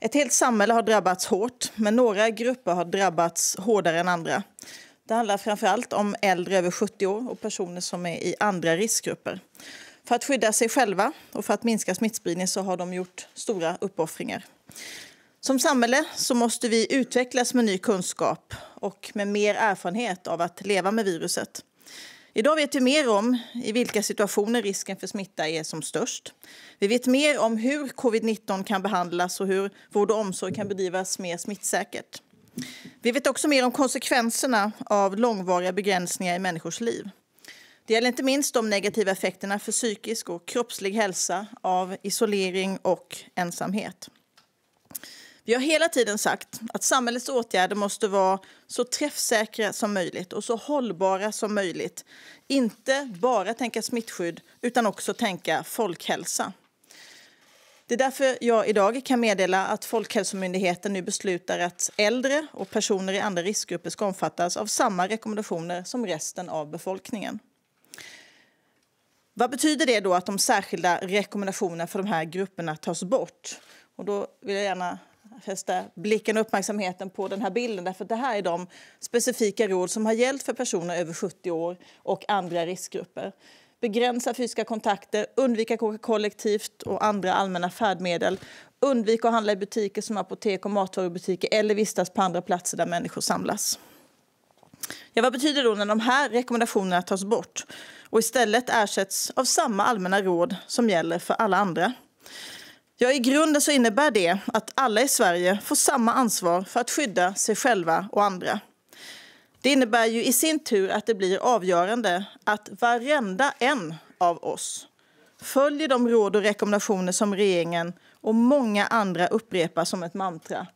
Ett helt samhälle har drabbats hårt, men några grupper har drabbats hårdare än andra. Det handlar framför allt om äldre över 70 år och personer som är i andra riskgrupper. För att skydda sig själva och för att minska smittspridning så har de gjort stora uppoffringar. Som samhälle så måste vi utvecklas med ny kunskap och med mer erfarenhet av att leva med viruset. Idag vet vi mer om i vilka situationer risken för smitta är som störst. Vi vet mer om hur covid-19 kan behandlas och hur vård och omsorg kan bedrivas mer smittsäkert. Vi vet också mer om konsekvenserna av långvariga begränsningar i människors liv. Det gäller inte minst de negativa effekterna för psykisk och kroppslig hälsa av isolering och ensamhet. Vi har hela tiden sagt att samhällets åtgärder måste vara så träffsäkra som möjligt och så hållbara som möjligt. Inte bara tänka smittskydd, utan också tänka folkhälsa. Det är därför jag idag kan meddela att Folkhälsomyndigheten nu beslutar att äldre och personer i andra riskgrupper ska omfattas av samma rekommendationer som resten av befolkningen. Vad betyder det då att de särskilda rekommendationerna för de här grupperna tas bort? Och då vill jag gärna fästa blicken och uppmärksamheten på den här bilden. Därför det här är de specifika råd som har gällt för personer över 70 år och andra riskgrupper. Begränsa fysiska kontakter, undvika att åka kollektivt och andra allmänna färdmedel. Undvik att handla i butiker som apotek och matvarubutiker eller vistas på andra platser där människor samlas. Ja, vad betyder då när de här rekommendationerna tas bort och istället ersätts av samma allmänna råd som gäller för alla andra? Ja, i grunden så innebär det att alla i Sverige får samma ansvar för att skydda sig själva och andra. Det innebär ju i sin tur att det blir avgörande att varenda en av oss följer de råd och rekommendationer som regeringen och många andra upprepar som ett mantra